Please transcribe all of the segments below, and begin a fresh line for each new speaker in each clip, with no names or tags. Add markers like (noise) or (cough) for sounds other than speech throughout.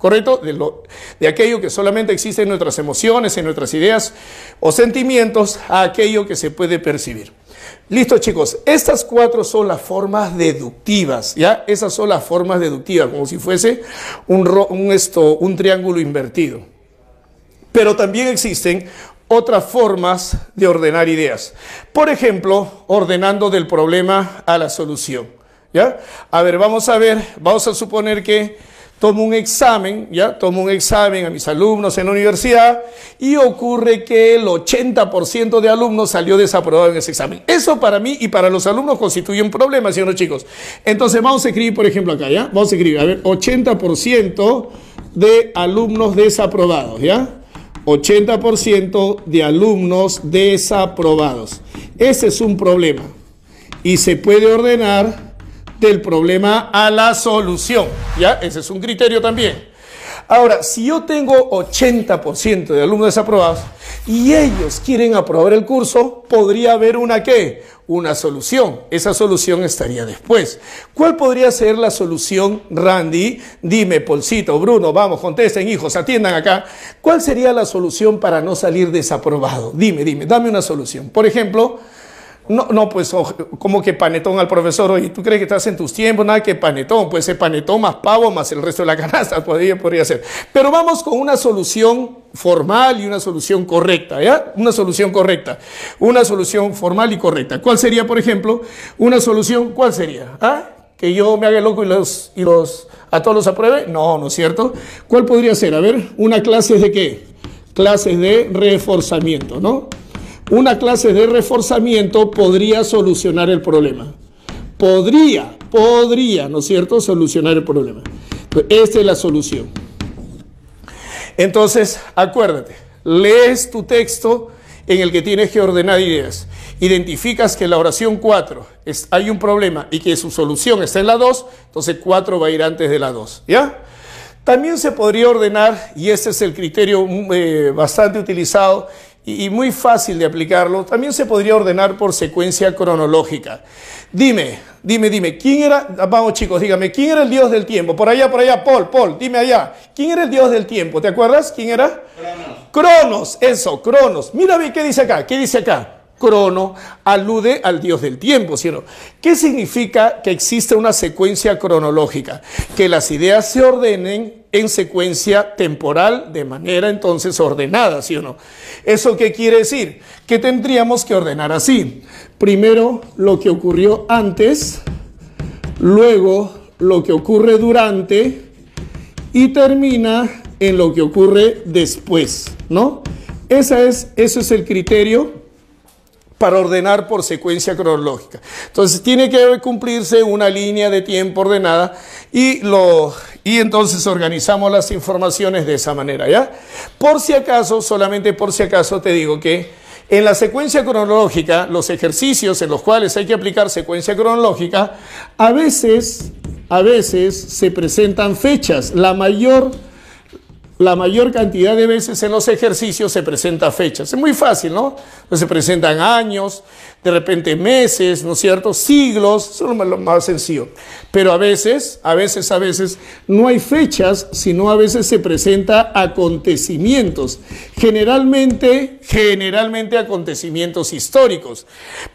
¿correcto? De, lo, de aquello que solamente existe en nuestras emociones, en nuestras ideas o sentimientos, a aquello que se puede percibir. Listo chicos, estas cuatro son las formas deductivas, ¿ya? Esas son las formas deductivas, como si fuese un, esto, un triángulo invertido. Pero también existen otras formas de ordenar ideas. Por ejemplo, ordenando del problema a la solución, ¿ya? A ver, vamos a ver, vamos a suponer que tomo un examen, ya tomo un examen a mis alumnos en la universidad y ocurre que el 80% de alumnos salió desaprobado en ese examen. Eso para mí y para los alumnos constituye un problema, ¿sí chicos? Entonces vamos a escribir, por ejemplo, acá, ¿ya? Vamos a escribir, a ver, 80% de alumnos desaprobados, ¿ya? 80% de alumnos desaprobados. Ese es un problema y se puede ordenar del problema a la solución. ¿Ya? Ese es un criterio también. Ahora, si yo tengo 80% de alumnos desaprobados y ellos quieren aprobar el curso, podría haber una qué? Una solución. Esa solución estaría después. ¿Cuál podría ser la solución, Randy? Dime, Polcito, Bruno, vamos, contesten, hijos, atiendan acá. ¿Cuál sería la solución para no salir desaprobado? Dime, dime, dame una solución. Por ejemplo, no, no, pues como que panetón al profesor, oye, ¿tú crees que estás en tus tiempos? Nada que panetón, pues ese panetón más pavo más el resto de la canasta (laughs) podría, podría ser. Pero vamos con una solución formal y una solución correcta, ¿ya? Una solución correcta, una solución formal y correcta. ¿Cuál sería, por ejemplo, una solución, cuál sería? ¿Ah? ¿Que yo me haga loco y los, y los, a todos los apruebe? No, ¿no es cierto? ¿Cuál podría ser? A ver, una clase de qué? Clases de reforzamiento, ¿no? una clase de reforzamiento podría solucionar el problema. Podría, podría, ¿no es cierto?, solucionar el problema. Esta es la solución. Entonces, acuérdate, lees tu texto en el que tienes que ordenar ideas. Identificas que en la oración 4 hay un problema y que su solución está en la 2, entonces 4 va a ir antes de la 2. ¿Ya? También se podría ordenar, y este es el criterio mm, eh, bastante utilizado y, muy fácil de aplicarlo, también se podría ordenar por secuencia cronológica. Dime, dime, dime, ¿quién era? Ah, vamos chicos, dígame, ¿quién era el dios del tiempo? Por allá, por allá, Paul, Paul, dime allá. ¿Quién era el dios del tiempo? ¿Te acuerdas? ¿Quién era? Cronos. Cronos, eso, Cronos. Mira qué dice acá, qué dice acá crono alude al dios del tiempo, ¿cierto? ¿Qué significa que existe una secuencia cronológica? Que las ideas se ordenen en secuencia temporal de manera entonces ordenada, ¿sí o no? ¿Eso qué quiere decir? Que tendríamos que ordenar así. Primero lo que ocurrió antes, luego lo que ocurre durante y termina en lo que ocurre después, ¿no? Esa es, es el criterio para ordenar por secuencia cronológica. Entonces tiene que cumplirse una línea de tiempo ordenada y, lo, y entonces organizamos las informaciones de esa manera, ¿ya? Por si acaso, solamente por si acaso te digo que en la secuencia cronológica, los ejercicios en los cuales hay que aplicar secuencia cronológica, a veces, a veces se presentan fechas. La mayor la mayor cantidad de veces en los ejercicios se presenta fechas. Es muy fácil, ¿no? Pues se presentan años, de repente meses, ¿no es cierto? Siglos, eso es lo más sencillo. Pero a veces, a veces, a veces, no hay fechas, sino a veces se presenta acontecimientos. Generalmente, generalmente acontecimientos históricos,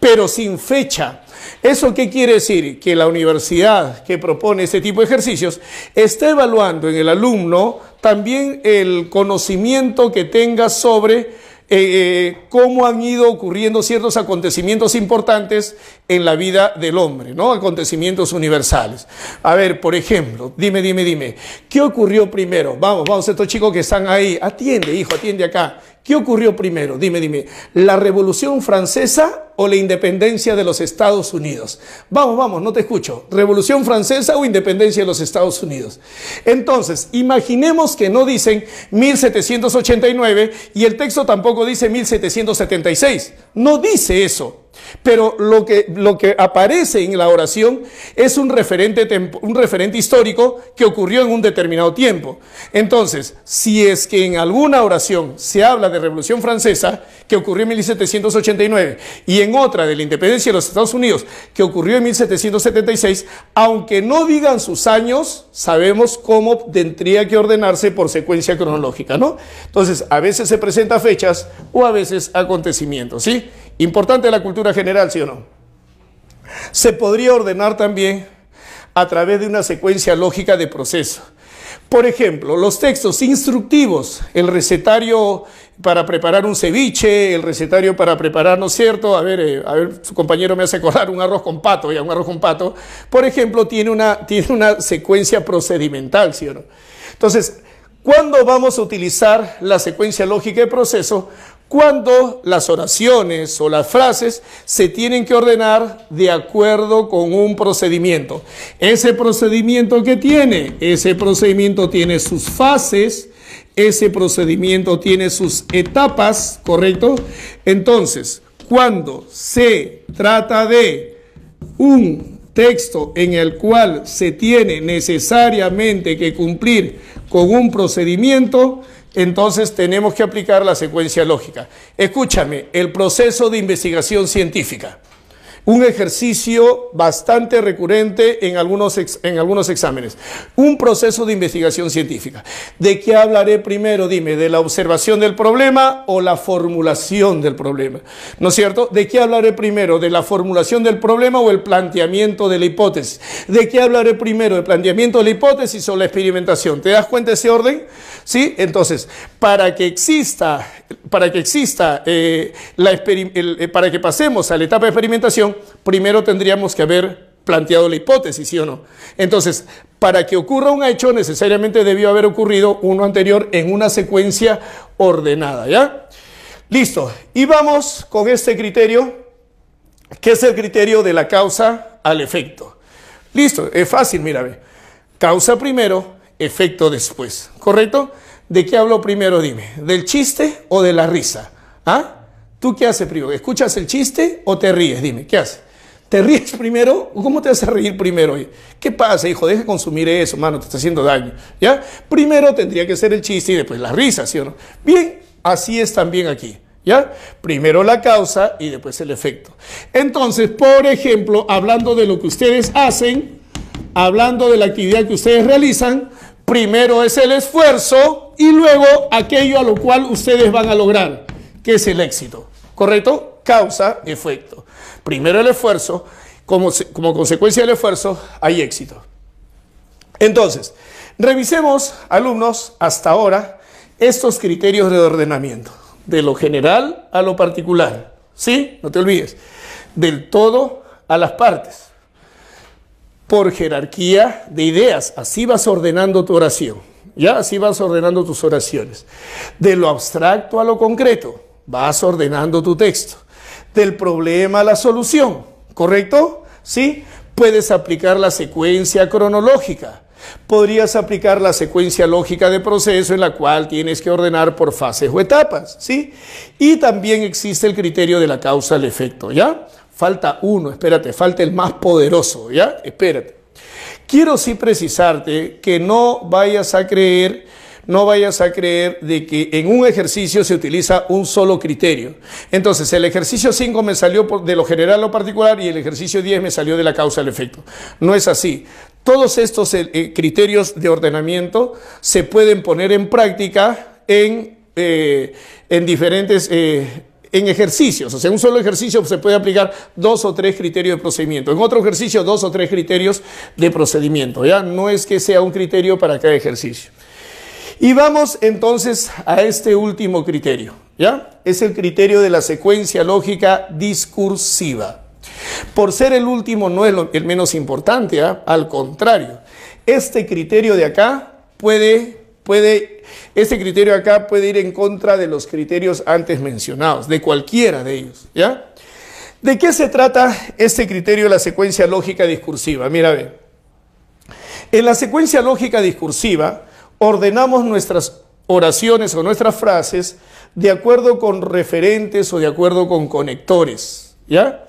pero sin fecha. ¿Eso qué quiere decir? Que la universidad que propone este tipo de ejercicios está evaluando en el alumno también el conocimiento que tenga sobre eh, eh, cómo han ido ocurriendo ciertos acontecimientos importantes en la vida del hombre, ¿no? Acontecimientos universales. A ver, por ejemplo, dime, dime, dime, ¿qué ocurrió primero? Vamos, vamos, estos chicos que están ahí, atiende, hijo, atiende acá. ¿Qué ocurrió primero? Dime, dime, ¿la Revolución Francesa o la independencia de los Estados Unidos? Vamos, vamos, no te escucho. ¿Revolución Francesa o independencia de los Estados Unidos? Entonces, imaginemos que no dicen 1789 y el texto tampoco dice 1776. No dice eso. Pero lo que, lo que aparece en la oración es un referente, un referente histórico que ocurrió en un determinado tiempo. Entonces, si es que en alguna oración se habla de Revolución Francesa, que ocurrió en 1789, y en otra de la independencia de los Estados Unidos, que ocurrió en 1776, aunque no digan sus años, sabemos cómo tendría que ordenarse por secuencia cronológica, ¿no? Entonces, a veces se presentan fechas o a veces acontecimientos, ¿sí? Importante la cultura general, ¿sí o no? Se podría ordenar también a través de una secuencia lógica de proceso. Por ejemplo, los textos instructivos, el recetario para preparar un ceviche, el recetario para preparar, ¿no es cierto? A ver, eh, a ver, su compañero me hace colar un arroz con pato, ya un arroz con pato, por ejemplo, tiene una, tiene una secuencia procedimental, ¿sí o no? Entonces, ¿cuándo vamos a utilizar la secuencia lógica de proceso cuando las oraciones o las frases se tienen que ordenar de acuerdo con un procedimiento. Ese procedimiento que tiene, ese procedimiento tiene sus fases, ese procedimiento tiene sus etapas, ¿correcto? Entonces, cuando se trata de un texto en el cual se tiene necesariamente que cumplir con un procedimiento, entonces tenemos que aplicar la secuencia lógica. Escúchame, el proceso de investigación científica un ejercicio bastante recurrente en algunos, en algunos exámenes. Un proceso de investigación científica. ¿De qué hablaré primero? Dime, ¿de la observación del problema o la formulación del problema? ¿No es cierto? ¿De qué hablaré primero? ¿De la formulación del problema o el planteamiento de la hipótesis? ¿De qué hablaré primero? ¿El planteamiento de la hipótesis o la experimentación? ¿Te das cuenta de ese orden? Sí, entonces, para que exista para que exista, eh, la eh, para que pasemos a la etapa de experimentación, primero tendríamos que haber planteado la hipótesis, ¿sí o no? Entonces, para que ocurra un hecho, necesariamente debió haber ocurrido uno anterior en una secuencia ordenada, ¿ya? Listo. Y vamos con este criterio, que es el criterio de la causa al efecto. Listo, es fácil, ve, Causa primero, efecto después, ¿correcto? ¿De qué hablo primero? Dime. ¿Del chiste o de la risa? ¿Ah? ¿Tú qué haces primo? ¿Escuchas el chiste o te ríes? Dime, ¿qué haces? ¿Te ríes primero? o ¿Cómo te haces reír primero? ¿Qué pasa, hijo? Deja consumir eso, mano, te está haciendo daño. ¿Ya? Primero tendría que ser el chiste y después la risa, ¿sí o no? Bien, así es también aquí. ¿Ya? Primero la causa y después el efecto. Entonces, por ejemplo, hablando de lo que ustedes hacen, hablando de la actividad que ustedes realizan, primero es el esfuerzo, y luego aquello a lo cual ustedes van a lograr, que es el éxito. ¿Correcto? Causa, efecto. Primero el esfuerzo, como, como consecuencia del esfuerzo hay éxito. Entonces, revisemos, alumnos, hasta ahora estos criterios de ordenamiento, de lo general a lo particular. ¿Sí? No te olvides. Del todo a las partes. Por jerarquía de ideas. Así vas ordenando tu oración. Ya así vas ordenando tus oraciones. De lo abstracto a lo concreto, vas ordenando tu texto. Del problema a la solución, ¿correcto? ¿Sí? Puedes aplicar la secuencia cronológica. Podrías aplicar la secuencia lógica de proceso en la cual tienes que ordenar por fases o etapas, ¿sí? Y también existe el criterio de la causa al efecto, ¿ya? Falta uno, espérate, falta el más poderoso, ¿ya? Espérate. Quiero sí precisarte que no vayas a creer no vayas a creer de que en un ejercicio se utiliza un solo criterio. Entonces, el ejercicio 5 me salió de lo general a lo particular y el ejercicio 10 me salió de la causa al efecto. No es así. Todos estos eh, eh, criterios de ordenamiento se pueden poner en práctica en, eh, en diferentes en ejercicios. O sea, un solo ejercicio se puede aplicar dos o tres criterios de procedimiento. En otro ejercicio, dos o tres criterios de procedimiento. Ya no es que sea un criterio para cada ejercicio. Y vamos entonces a este último criterio. ¿Ya? Es el criterio de la secuencia lógica discursiva. Por ser el último no es el menos importante, al contrario. Este criterio de acá puede, puede este criterio acá puede ir en contra de los criterios antes mencionados, de cualquiera de ellos, ¿ya? ¿De qué se trata este criterio de la secuencia lógica discursiva? Mira, ve. En la secuencia lógica discursiva ordenamos nuestras oraciones o nuestras frases de acuerdo con referentes o de acuerdo con conectores, ¿ya?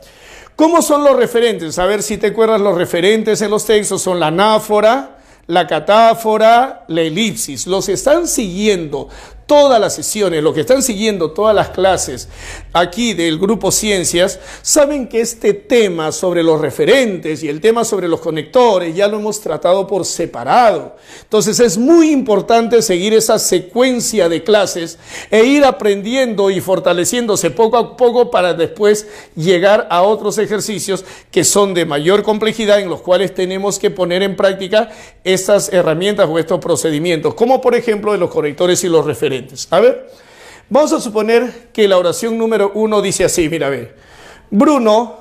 ¿Cómo son los referentes? A ver si te acuerdas, los referentes en los textos son la anáfora, la catáfora, la elipsis. Los están siguiendo todas las sesiones, los que están siguiendo todas las clases aquí del grupo Ciencias, saben que este tema sobre los referentes y el tema sobre los conectores ya lo hemos tratado por separado. Entonces es muy importante seguir esa secuencia de clases e ir aprendiendo y fortaleciéndose poco a poco para después llegar a otros ejercicios que son de mayor complejidad en los cuales tenemos que poner en práctica estas herramientas o estos procedimientos, como por ejemplo de los conectores y los referentes. A ver, vamos a suponer que la oración número uno dice así, mira, a Bruno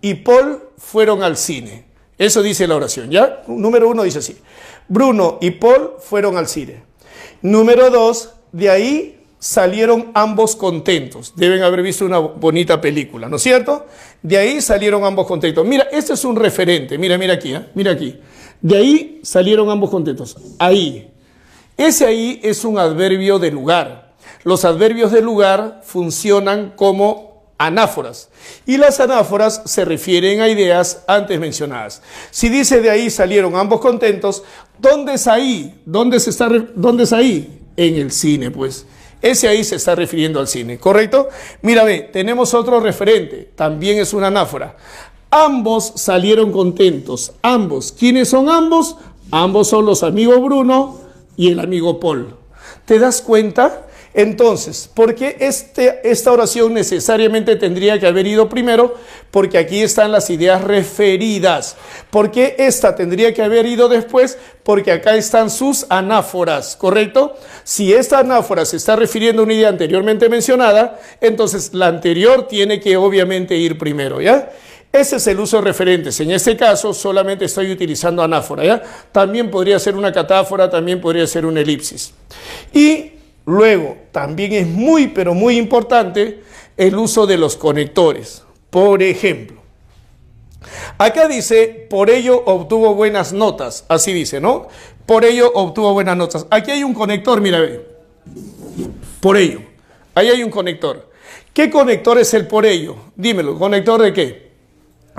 y Paul fueron al cine. Eso dice la oración, ¿ya? Número uno dice así, Bruno y Paul fueron al cine. Número dos, de ahí salieron ambos contentos. Deben haber visto una bonita película, ¿no es cierto? De ahí salieron ambos contentos. Mira, este es un referente. Mira, mira aquí, ¿eh? mira aquí. De ahí salieron ambos contentos. Ahí. Ese ahí es un adverbio de lugar. Los adverbios de lugar funcionan como anáforas y las anáforas se refieren a ideas antes mencionadas. Si dice de ahí salieron ambos contentos, ¿dónde es ahí? ¿Dónde, se está, dónde es ahí? En el cine, pues. Ese ahí se está refiriendo al cine, ¿correcto? Mírame, tenemos otro referente, también es una anáfora. Ambos salieron contentos, ambos. ¿Quiénes son ambos? Ambos son los amigos Bruno y el amigo Paul. ¿Te das cuenta? Entonces, ¿por qué este, esta oración necesariamente tendría que haber ido primero? Porque aquí están las ideas referidas. ¿Por qué esta tendría que haber ido después? Porque acá están sus anáforas, ¿correcto? Si esta anáfora se está refiriendo a una idea anteriormente mencionada, entonces la anterior tiene que obviamente ir primero, ¿ya? Ese es el uso de referentes. En este caso solamente estoy utilizando anáfora. ¿ya? También podría ser una catáfora, también podría ser una elipsis. Y luego también es muy, pero muy importante el uso de los conectores. Por ejemplo, acá dice, por ello obtuvo buenas notas. Así dice, ¿no? Por ello obtuvo buenas notas. Aquí hay un conector, mira, ve. Por ello. Ahí hay un conector. ¿Qué conector es el por ello? Dímelo, ¿conector de qué?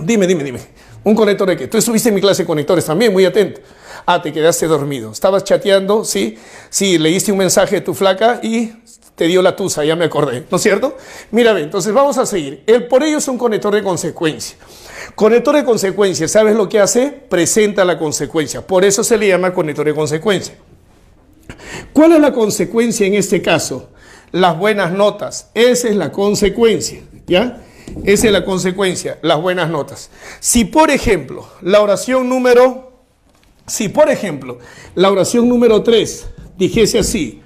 Dime, dime, dime. ¿Un conector de qué? Tú estuviste en mi clase de conectores también, muy atento. Ah, te quedaste dormido. Estabas chateando, ¿sí? Sí, leíste un mensaje de tu flaca y te dio la tusa, ya me acordé, ¿no es cierto? Mira, entonces vamos a seguir. El por ello es un conector de consecuencia. Conector de consecuencia, ¿sabes lo que hace? Presenta la consecuencia. Por eso se le llama conector de consecuencia. ¿Cuál es la consecuencia en este caso? Las buenas notas. Esa es la consecuencia, ¿ya? Esa es la consecuencia, las buenas notas. Si por ejemplo, la oración número, si por ejemplo, la oración número 3 dijese así,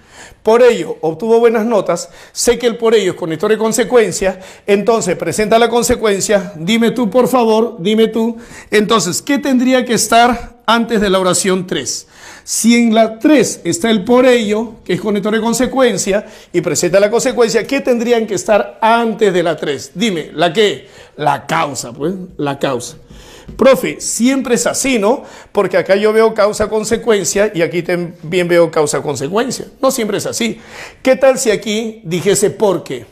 por ello obtuvo buenas notas, sé que el por ello es conector de consecuencia, entonces presenta la consecuencia, dime tú por favor, dime tú, entonces, ¿qué tendría que estar antes de la oración 3? Si en la 3 está el por ello, que es conector de consecuencia, y presenta la consecuencia, ¿qué tendrían que estar antes de la 3? Dime, ¿la qué? La causa, pues, la causa. Profe, siempre es así, ¿no? Porque acá yo veo causa-consecuencia y aquí también veo causa-consecuencia. No siempre es así. ¿Qué tal si aquí dijese por qué?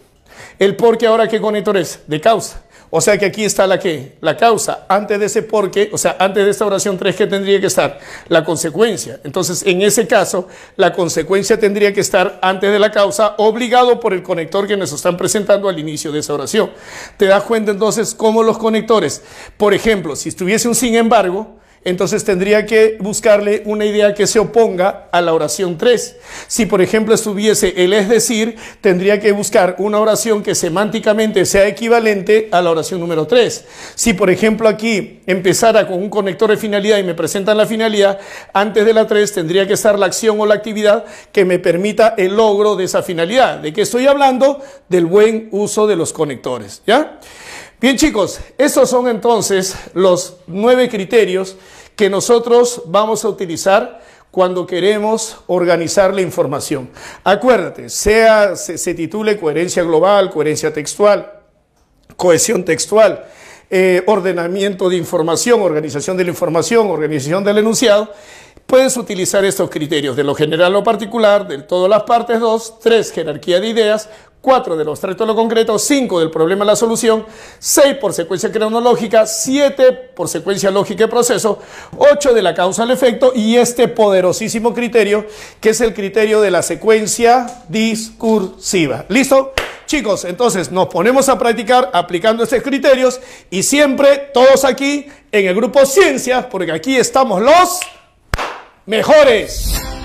El por qué ahora qué conector es? De causa. O sea que aquí está la que, la causa. Antes de ese porque, o sea, antes de esta oración 3, ¿qué tendría que estar? La consecuencia. Entonces, en ese caso, la consecuencia tendría que estar antes de la causa, obligado por el conector que nos están presentando al inicio de esa oración. ¿Te das cuenta entonces cómo los conectores? Por ejemplo, si estuviese un sin embargo, entonces tendría que buscarle una idea que se oponga a la oración 3. Si por ejemplo estuviese el es decir, tendría que buscar una oración que semánticamente sea equivalente a la oración número 3. Si por ejemplo aquí empezara con un conector de finalidad y me presentan la finalidad, antes de la 3 tendría que estar la acción o la actividad que me permita el logro de esa finalidad. ¿De qué estoy hablando? Del buen uso de los conectores, ¿ya? Bien chicos, estos son entonces los nueve criterios que nosotros vamos a utilizar cuando queremos organizar la información. Acuérdate, sea, se, titule coherencia global, coherencia textual, cohesión textual, eh, ordenamiento de información, organización de la información, organización del enunciado, Puedes utilizar estos criterios de lo general a lo particular, de todas las partes dos, 3 jerarquía de ideas, 4 los abstracto a lo concreto, 5 del problema a la solución, 6 por secuencia cronológica, 7 por secuencia lógica y proceso, ocho, de la causa al efecto y este poderosísimo criterio que es el criterio de la secuencia discursiva. ¿Listo? Chicos, entonces nos ponemos a practicar aplicando estos criterios y siempre todos aquí en el grupo Ciencias, porque aquí estamos los mejores.